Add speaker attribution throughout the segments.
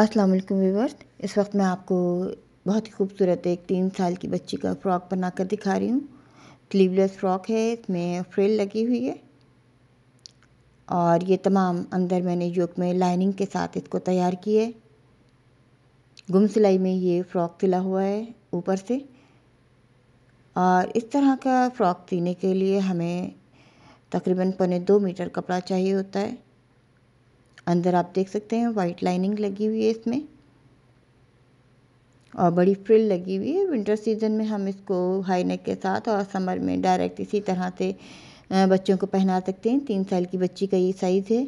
Speaker 1: अस्सलाम वालेकुम व्यूवर्स इस वक्त मैं आपको बहुत ही खूबसूरत एक तीन साल की बच्ची का फ़्रॉक बनाकर दिखा रही हूँ स्लीवलेस फ़्रॉक है इसमें फ्रिल लगी हुई है और ये तमाम अंदर मैंने योग में लाइनिंग के साथ इसको तैयार की है गुम सिलाई में ये फ़्रॉक सिला हुआ है ऊपर से और इस तरह का फ़्रॉक सीने के लिए हमें तकरीबन पौने दो मीटर कपड़ा चाहिए होता है अंदर आप देख सकते हैं वाइट लाइनिंग लगी हुई है इसमें और बड़ी फ्रिल लगी हुई है विंटर सीजन में हम इसको हाई नेक के साथ और समर में डायरेक्ट इसी तरह से बच्चों को पहना सकते हैं तीन साल की बच्ची का ये साइज़ है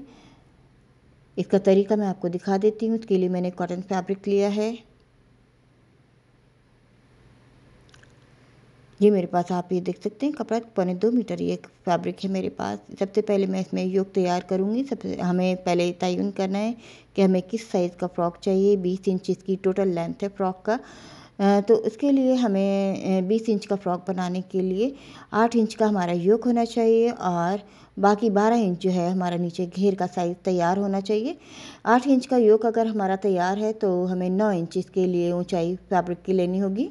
Speaker 1: इसका तरीका मैं आपको दिखा देती हूँ इसके लिए मैंने कॉटन फैब्रिक लिया है ये मेरे पास आप ये देख सकते हैं कपड़ा पौने दो मीटर ये फैब्रिक है मेरे पास सबसे पहले मैं इसमें योग तैयार करूँगी सबसे हमें पहले तयन करना है कि हमें किस साइज़ का फ़्रॉक चाहिए बीस इंच इसकी टोटल लेंथ है फ़्रॉक का तो उसके लिए हमें बीस इंच का फ्रॉक बनाने के लिए आठ इंच का हमारा योग होना चाहिए और बाकी बारह इंच जो है हमारा नीचे घेर का साइज़ तैयार होना चाहिए आठ इंच का योग अगर हमारा तैयार है तो हमें नौ इंच इसके लिए ऊंचाई फैब्रिक की लेनी होगी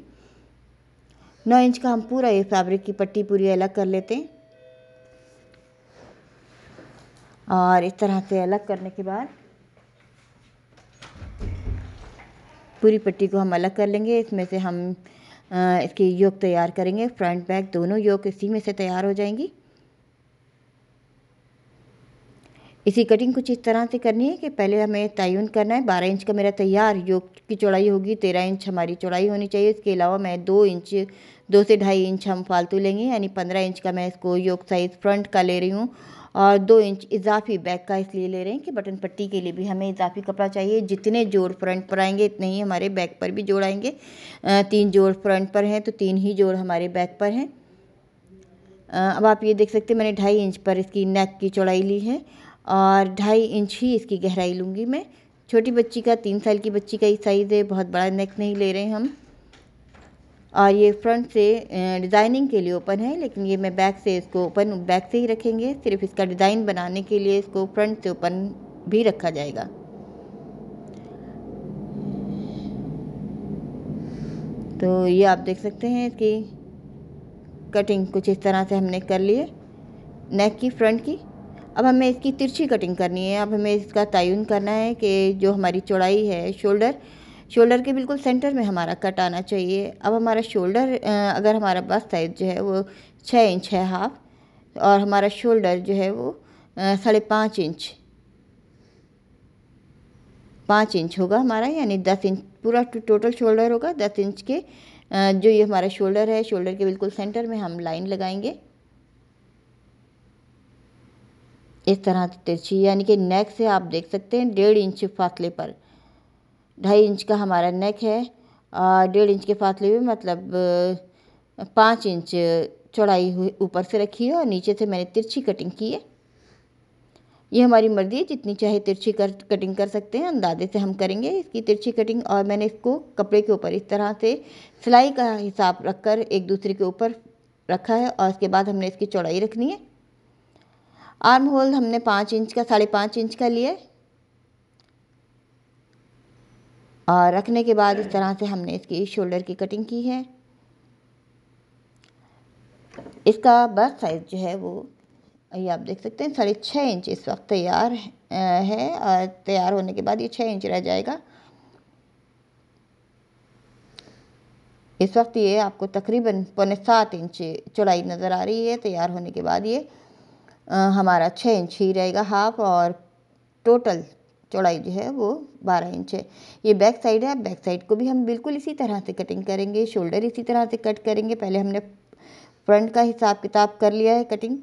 Speaker 1: नौ इंच का हम पूरा ये फैब्रिक की पट्टी पूरी अलग कर लेते हैं और इस तरह से अलग करने के बाद पूरी पट्टी को हम अलग कर लेंगे इसमें से हम इसकी योग तैयार करेंगे फ्रंट बैक दोनों योग इसी में से तैयार हो जाएंगी इसी कटिंग कुछ इस तरह से करनी है कि पहले हमें तयन करना है बारह इंच का मेरा तैयार योग की चौड़ाई होगी तेरह इंच हमारी चौड़ाई होनी चाहिए इसके अलावा मैं दो इंच दो से ढाई इंच हम फालतू लेंगे यानी पंद्रह इंच का मैं इसको योग साइज़ फ्रंट का ले रही हूँ और दो इंच इजाफी बैक का इसलिए ले रहे हैं कि बटन पट्टी के लिए भी हमें इजाफी कपड़ा चाहिए जितने जोड़ फ्रंट पर आएंगे इतने ही हमारे बैक पर भी जोड़ आएंगे तीन जोड़ फ्रंट पर हैं तो तीन ही जोड़ हमारे बैक पर हैं अब आप ये देख सकते हैं मैंने ढाई इंच पर इसकी नेक की चौड़ाई ली है और ढाई इंच ही इसकी गहराई लूँगी मैं छोटी बच्ची का तीन साल की बच्ची का ही साइज़ है बहुत बड़ा नेक नहीं ले रहे हैं हम और ये फ्रंट से डिज़ाइनिंग के लिए ओपन है लेकिन ये मैं बैक से इसको ओपन बैक से ही रखेंगे सिर्फ इसका डिज़ाइन बनाने के लिए इसको फ्रंट से ओपन भी रखा जाएगा तो ये आप देख सकते हैं इसकी कटिंग कुछ इस तरह से हमने कर लिए नेक की फ्रंट की अब हमें इसकी तिरछी कटिंग करनी है अब हमें इसका तयन करना है कि जो हमारी चौड़ाई है शोल्डर शोल्डर के बिल्कुल सेंटर में हमारा कट आना चाहिए अब हमारा शोल्डर अगर हमारा बस साइज जो है वो छः इंच है हाफ और हमारा शोल्डर जो है वो साढ़े पाँच इंच पाँच इंच होगा हमारा यानी दस इंच पूरा टोटल शोल्डर होगा दस इंच के जो ये हमारा शोल्डर है शोल्डर के बिल्कुल सेंटर में हम लाइन लगाएंगे इस तरह से तिरछी यानी कि नेक से आप देख सकते हैं डेढ़ इंच फासले पर ढाई इंच का हमारा नेक है और डेढ़ इंच के फासले में मतलब पाँच इंच चौड़ाई हुई ऊपर से रखी है और नीचे से मैंने तिरछी कटिंग की है ये हमारी मर्ज़ी है जितनी चाहे तिरछी कर कटिंग कर सकते हैं अंदाजे से हम करेंगे इसकी तिरछी कटिंग और मैंने इसको कपड़े के ऊपर इस तरह से सिलाई का हिसाब रखकर एक दूसरे के ऊपर रखा है और इसके बाद हमने इसकी चौड़ाई रखनी है आर्म होल हमने पाँच इंच का साढ़े पाँच इंच का लिए और रखने के बाद इस तरह से हमने इसकी शोल्डर की कटिंग की है इसका बस साइज़ जो है वो ये आप देख सकते हैं साढ़े छः इंच इस वक्त तैयार है और तैयार होने के बाद ये छः इंच रह जाएगा इस वक्त ये आपको तकरीबन पौने सात इंच चौड़ाई नज़र आ रही है तैयार होने के बाद ये हमारा छः इंच ही रहेगा हाफ और टोटल चौड़ाई जो है वो बारह इंच है ये बैक साइड है बैक साइड को भी हम बिल्कुल इसी तरह से कटिंग करेंगे शोल्डर इसी तरह से कट करेंगे पहले हमने फ्रंट का हिसाब किताब कर लिया है कटिंग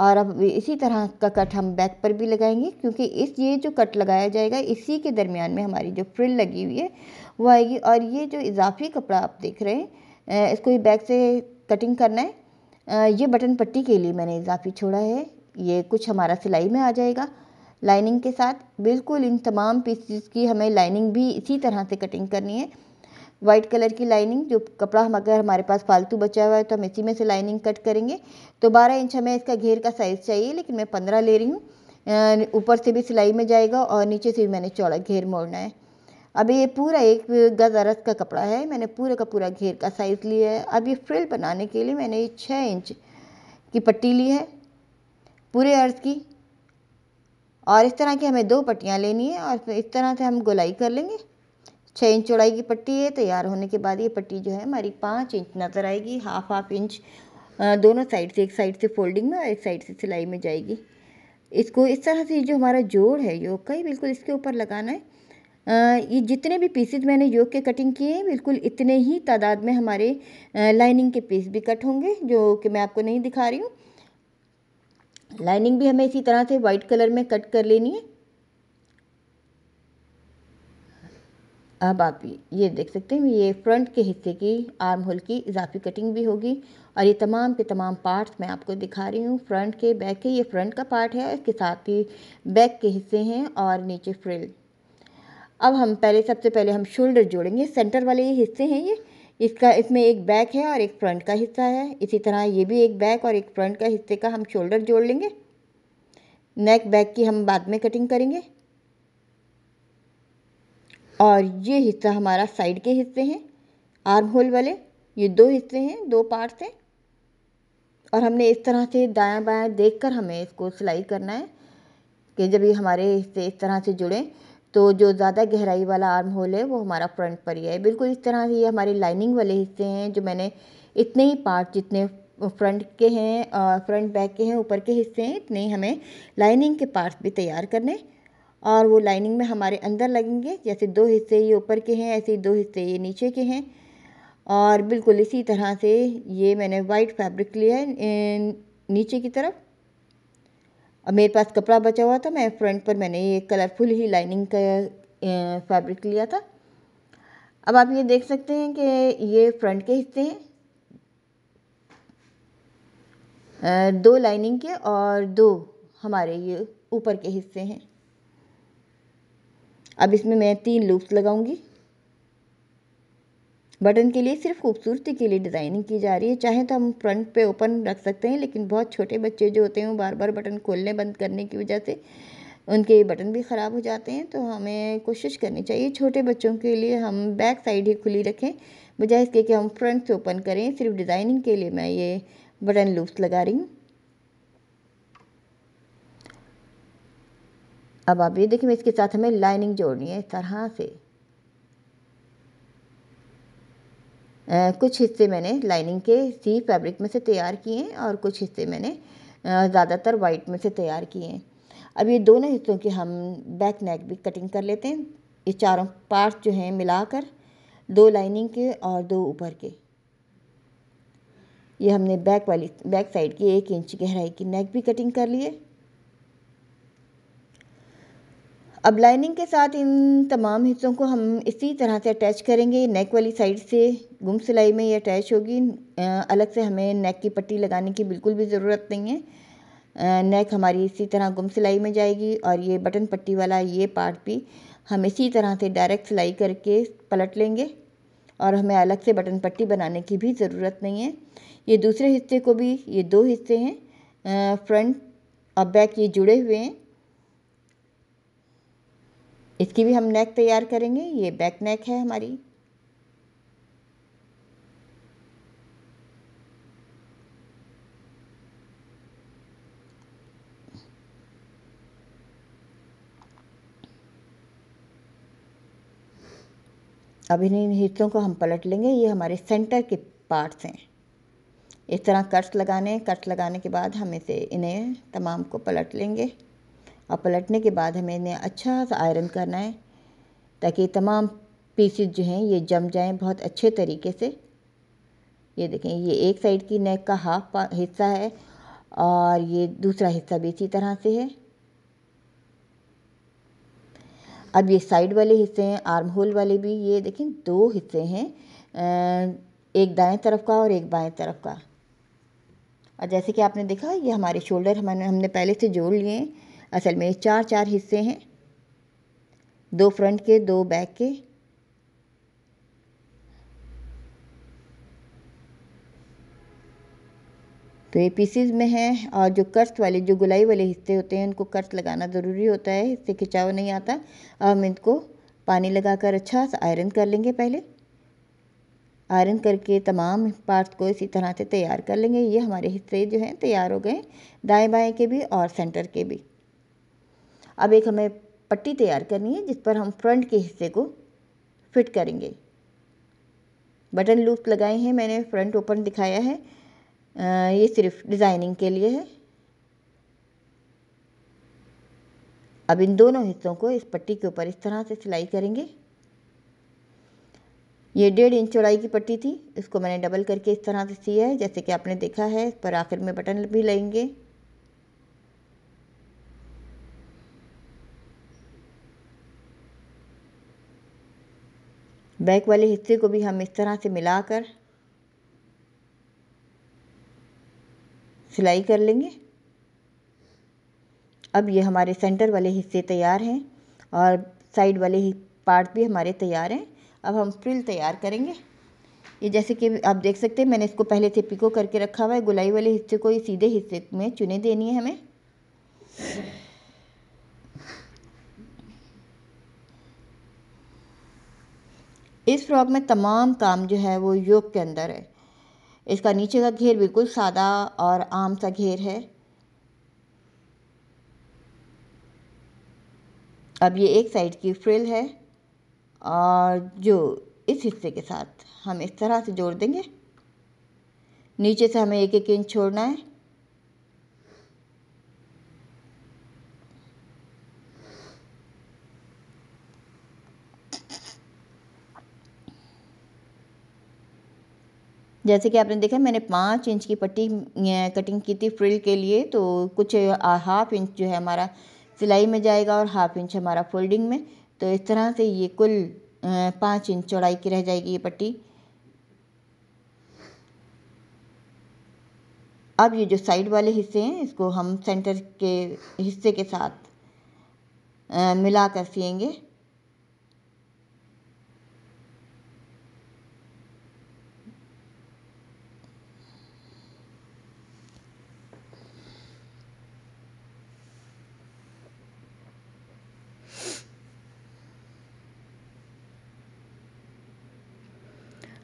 Speaker 1: और अब इसी तरह का कट हम बैक पर भी लगाएंगे क्योंकि इस ये जो कट लगाया जाएगा इसी के दरमियान में हमारी जो फ्रिल लगी हुई है वो आएगी और ये जो इजाफी कपड़ा आप देख रहे हैं इसको ये बैक से कटिंग करना है ये बटन पट्टी के लिए मैंने इजाफी छोड़ा है ये कुछ हमारा सिलाई में आ जाएगा लाइनिंग के साथ बिल्कुल इन तमाम पीसीस की हमें लाइनिंग भी इसी तरह से कटिंग करनी है वाइट कलर की लाइनिंग जो कपड़ा हम अगर हमारे पास फालतू बचा हुआ है तो हम इसी में से लाइनिंग कट करेंगे तो 12 इंच हमें इसका घेर का साइज़ चाहिए लेकिन मैं 15 ले रही हूँ ऊपर से भी सिलाई में जाएगा और नीचे से भी मैंने चौड़ा घेर मोड़ना है अब ये पूरा एक गजारस का कपड़ा है मैंने पूरे का पूरा घेर का साइज़ लिया है अब ये फ्रिल बनाने के लिए मैंने ये छः इंच की पट्टी ली है पूरे अर्थ की और इस तरह की हमें दो पट्टियाँ लेनी है और इस तरह से हम गोलाई कर लेंगे छः इंच चौड़ाई की पट्टी है तैयार होने के बाद ये पट्टी जो है हमारी पाँच इंच नजर आएगी हाफ हाफ इंच दोनों साइड से एक साइड से फोल्डिंग में और एक साइड से सिलाई में जाएगी इसको इस तरह से जो हमारा जोड़ है योग का ही बिल्कुल इसके ऊपर लगाना है ये जितने भी पीसेज मैंने योग के कटिंग किए हैं बिल्कुल इतने ही तादाद में हमारे लाइनिंग के पीस भी कट होंगे जो कि मैं आपको नहीं दिखा रही हूँ लाइनिंग भी हमें इसी तरह से वाइट कलर में कट कर लेनी है अब आप ये देख सकते हैं ये फ्रंट के हिस्से की आर्म होल की इजाफी कटिंग भी होगी और ये तमाम के तमाम पार्ट्स मैं आपको दिखा रही हूँ फ्रंट के बैक के ये फ्रंट का पार्ट है इसके साथ ही बैक के हिस्से हैं और नीचे फ्रिल अब हम पहले सबसे पहले हम शोल्डर जोड़ेंगे सेंटर वाले ये हिस्से हैं ये इसका इसमें एक बैक है और एक फ्रंट का हिस्सा है इसी तरह ये भी एक बैक और एक फ्रंट का हिस्से का हम शोल्डर जोड़ लेंगे नेक बैक की हम बाद में कटिंग करेंगे और ये हिस्सा हमारा साइड के हिस्से हैं आर्म होल वाले ये दो हिस्से हैं दो पार्ट्स हैं और हमने इस तरह से दायां बायां देखकर हमें इसको सिलाई करना है कि जब ये हमारे हिस्से इस तरह से जुड़ें तो जो ज़्यादा गहराई वाला आर्म होल है वो हमारा फ्रंट पर ही है बिल्कुल इस तरह से ये हमारे लाइनिंग वाले हिस्से हैं जो मैंने इतने ही पार्ट जितने फ्रंट के हैं फ्रंट बैक के हैं ऊपर के हिस्से हैं इतने ही हमें लाइनिंग के पार्ट्स भी तैयार करने और वो लाइनिंग में हमारे अंदर लगेंगे जैसे दो हिस्से ये ऊपर के हैं ऐसे ही दो हिस्से ये नीचे के हैं और बिल्कुल इसी तरह से ये मैंने वाइट फैब्रिक लिया है नीचे की तरफ अब मेरे पास कपड़ा बचा हुआ था मैं फ्रंट पर मैंने ये कलरफुल ही लाइनिंग का फैब्रिक लिया था अब आप ये देख सकते हैं कि ये फ्रंट के हिस्से हैं दो लाइनिंग के और दो हमारे ये ऊपर के हिस्से हैं अब इसमें मैं तीन लूप्स लगाऊंगी बटन के लिए सिर्फ खूबसूरती के लिए डिज़ाइनिंग की जा रही है चाहे तो हम फ्रंट पे ओपन रख सकते हैं लेकिन बहुत छोटे बच्चे जो होते हैं वो बार बार बटन खोलने बंद करने की वजह से उनके बटन भी ख़राब हो जाते हैं तो हमें कोशिश करनी चाहिए छोटे बच्चों के लिए हम बैक साइड ही खुली रखें बजाय इसके कि हम फ्रंट से ओपन करें सिर्फ डिज़ाइनिंग के लिए मैं ये बटन लूप्स लगा रही हूँ अब आप ये देखिए मैं इसके साथ हमें लाइनिंग जोड़नी है इस तरह से कुछ हिस्से मैंने लाइनिंग के सी फैब्रिक में से तैयार किए हैं और कुछ हिस्से मैंने ज़्यादातर वाइट में से तैयार किए हैं अब ये दोनों हिस्सों के हम बैक नेक भी कटिंग कर लेते हैं ये चारों पार्ट जो हैं मिलाकर दो लाइनिंग के और दो ऊपर के ये हमने बैक वाली बैक साइड की एक इंच गहराई की नेक भी कटिंग कर लिए अब लाइनिंग के साथ इन तमाम हिस्सों को हम इसी तरह से अटैच करेंगे नेक वाली साइड से गुम सिलाई में ये अटैच होगी अलग से हमें नेक की पट्टी लगाने की बिल्कुल भी ज़रूरत नहीं है नेक हमारी इसी तरह गुम सिलाई में जाएगी और ये बटन पट्टी वाला ये पार्ट भी हम इसी तरह से डायरेक्ट सिलाई करके पलट लेंगे और हमें अलग से बटन पट्टी बनाने की भी ज़रूरत नहीं है ये दूसरे हिस्से को भी ये दो हिस्से हैं फ्रंट और बैक ये जुड़े हुए हैं इसकी भी हम नेक तैयार करेंगे ये बैक नेक है हमारी अब इन इन हिस्सों को हम पलट लेंगे ये हमारे सेंटर के पार्ट्स हैं इस तरह कट्स लगाने कट्स लगाने के बाद हम इसे इन्हें तमाम को पलट लेंगे और पलटने के बाद हमें इन्हें अच्छा सा आयरन करना है ताकि तमाम पीसीज जो हैं ये जम जाएं बहुत अच्छे तरीके से ये देखें ये एक साइड की नेक का हाफ हिस्सा है और ये दूसरा हिस्सा भी इसी तरह से है अब ये साइड वाले हिस्से हैं आर्म होल वाले भी ये देखें दो हिस्से हैं एक दाएं तरफ का और एक बाएं तरफ का और जैसे कि आपने देखा ये हमारे शोल्डर हमने हमने पहले से जोड़ लिए हैं असल में चार चार हिस्से हैं दो फ्रंट के दो बैक के तो ये पीसीज में है और जो कर्स वाले जो गुलाई वाले हिस्से होते हैं उनको कर्स लगाना ज़रूरी होता है इससे खिंचाव नहीं आता अब हम इनको पानी लगाकर अच्छा सा आयरन कर लेंगे पहले आयरन करके तमाम पार्ट्स को इसी तरह से तैयार कर लेंगे ये हमारे हिस्से जो हैं तैयार हो गए दाएं बाएं के भी और सेंटर के भी अब एक हमें पट्टी तैयार करनी है जिस पर हम फ्रंट के हिस्से को फिट करेंगे बटन लूप लगाए हैं मैंने फ्रंट ओपन दिखाया है आ, ये सिर्फ डिज़ाइनिंग के लिए है अब इन दोनों हिस्सों को इस पट्टी के ऊपर इस तरह से सिलाई करेंगे ये डेढ़ इंच चौड़ाई की पट्टी थी इसको मैंने डबल करके इस तरह से सिया है जैसे कि आपने देखा है इस पर आखिर में बटन भी लगेंगे बैक वाले हिस्से को भी हम इस तरह से मिलाकर सिलाई कर लेंगे अब ये हमारे सेंटर वाले हिस्से तैयार हैं और साइड वाले ही पार्ट भी हमारे तैयार हैं अब हम फ्रिल तैयार करेंगे ये जैसे कि आप देख सकते हैं मैंने इसको पहले से पिको करके रखा हुआ है गुलाई वाले हिस्से को ये सीधे हिस्से में चुने देनी है हमें इस फ्रॉक में तमाम काम जो है वो योग के अंदर है इसका नीचे का घेर बिल्कुल सादा और आम सा घेर है अब ये एक साइड की फ्रिल है और जो इस हिस्से के साथ हम इस तरह से जोड़ देंगे नीचे से हमें एक एक इंच छोड़ना है जैसे कि आपने देखा मैंने पाँच इंच की पट्टी कटिंग की थी फ्रिल के लिए तो कुछ हाफ इंच जो है हमारा सिलाई में जाएगा और हाफ इंच हमारा फोल्डिंग में तो इस तरह से ये कुल पाँच इंच चौड़ाई की रह जाएगी ये पट्टी अब ये जो साइड वाले हिस्से हैं इसको हम सेंटर के हिस्से के साथ मिला कर सियेंगे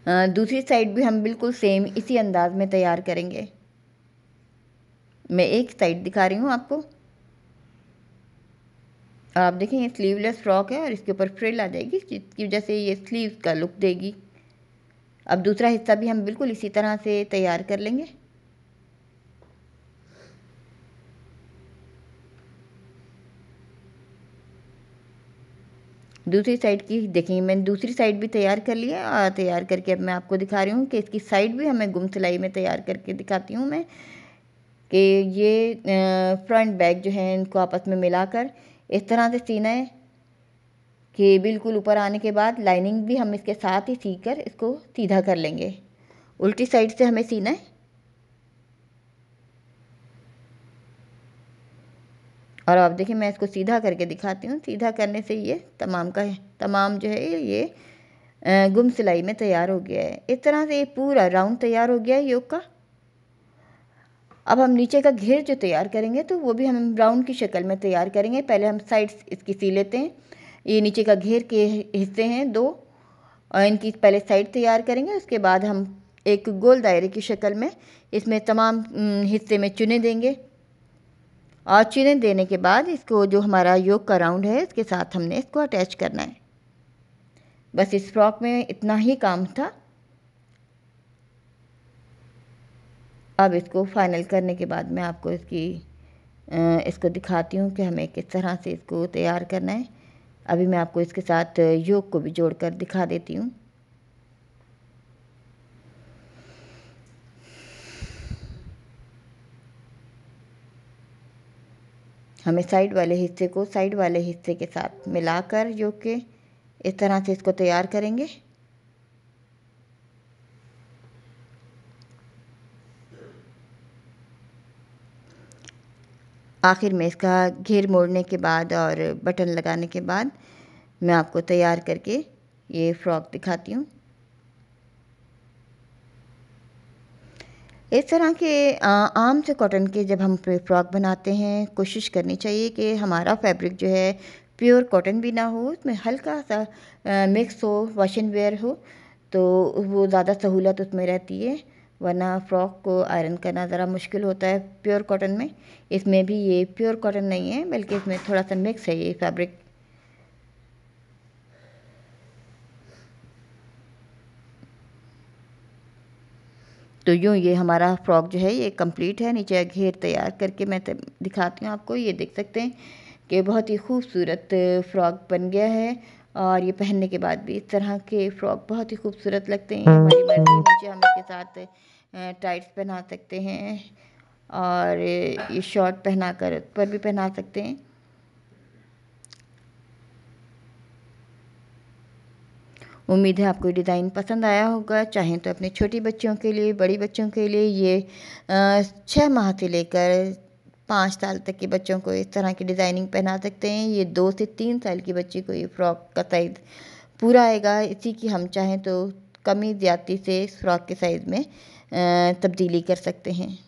Speaker 1: दूसरी साइड भी हम बिल्कुल सेम इसी अंदाज़ में तैयार करेंगे मैं एक साइड दिखा रही हूँ आपको आप देखें ये स्लीवलेस फ्रॉक है और इसके ऊपर फ्रिल आ जाएगी जिसकी वजह से ये स्लीव का लुक देगी अब दूसरा हिस्सा भी हम बिल्कुल इसी तरह से तैयार कर लेंगे दूसरी साइड की देखिए मैंने दूसरी साइड भी तैयार कर लिया और तैयार करके अब मैं आपको दिखा रही हूँ कि इसकी साइड भी हमें गुम सिलाई में तैयार करके दिखाती हूँ मैं कि ये फ्रंट बैक जो है इनको आपस में मिलाकर इस तरह से सीना है कि बिल्कुल ऊपर आने के बाद लाइनिंग भी हम इसके साथ ही सी कर इसको सीधा कर लेंगे उल्टी साइड से हमें सीना है और आप देखिए मैं इसको सीधा करके दिखाती हूँ सीधा करने से ये तमाम का है तमाम जो है ये गुम सिलाई में तैयार हो गया है इस तरह से ये पूरा राउंड तैयार हो गया है योग का अब हम नीचे का घेर जो तैयार करेंगे तो वो भी हम राउंड की शक्ल में तैयार करेंगे पहले हम साइड्स इसकी सी लेते हैं ये नीचे का घेर के हिस्से हैं दो और इनकी पहले साइड तैयार करेंगे उसके बाद हम एक गोल दायरे की शक्ल में इसमें तमाम हिस्से में चुने देंगे और चीरें देने के बाद इसको जो हमारा योग का राउंड है इसके साथ हमने इसको अटैच करना है बस इस फ्रॉक में इतना ही काम था अब इसको फाइनल करने के बाद मैं आपको इसकी इसको दिखाती हूँ कि हमें किस तरह से इसको तैयार करना है अभी मैं आपको इसके साथ योग को भी जोड़कर दिखा देती हूँ हमें साइड वाले हिस्से को साइड वाले हिस्से के साथ मिलाकर जो कि इस तरह से इसको तैयार करेंगे आखिर में इसका घेर मोड़ने के बाद और बटन लगाने के बाद मैं आपको तैयार करके ये फ्रॉक दिखाती हूँ इस तरह के आम से कॉटन के जब हम फ्रॉक बनाते हैं कोशिश करनी चाहिए कि हमारा फैब्रिक जो है प्योर कॉटन भी ना हो उसमें हल्का सा मिक्स हो वॉशिंग वेयर हो तो वो ज़्यादा सहूलत उसमें रहती है वरना फ़्रॉक को आयरन करना ज़रा मुश्किल होता है प्योर कॉटन में इसमें भी ये प्योर कॉटन नहीं है बल्कि इसमें थोड़ा सा मिक्स है ये फैब्रिक तो यूँ ये हमारा फ्रॉक जो है ये कंप्लीट है नीचे घेर तैयार करके मैं दिखाती हूँ आपको ये देख सकते हैं कि बहुत ही खूबसूरत फ्रॉक बन गया है और ये पहनने के बाद भी इस तरह के फ्रॉक बहुत ही खूबसूरत लगते हैं हमारी मर्जी नीचे हम इसके साथ टाइट्स पहना सकते हैं और ये शॉर्ट पहना कर पर भी पहना सकते हैं उम्मीद है आपको डिज़ाइन पसंद आया होगा चाहें तो अपने छोटी बच्चों के लिए बड़ी बच्चों के लिए ये छः माह से लेकर पाँच साल तक के बच्चों को इस तरह की डिज़ाइनिंग पहना सकते हैं ये दो से तीन साल की बच्ची को ये फ्रॉक का साइज़ पूरा आएगा इसी की हम चाहें तो कमी ज़्यादा से इस फ्रॉक के साइज़ में तब्दीली कर सकते हैं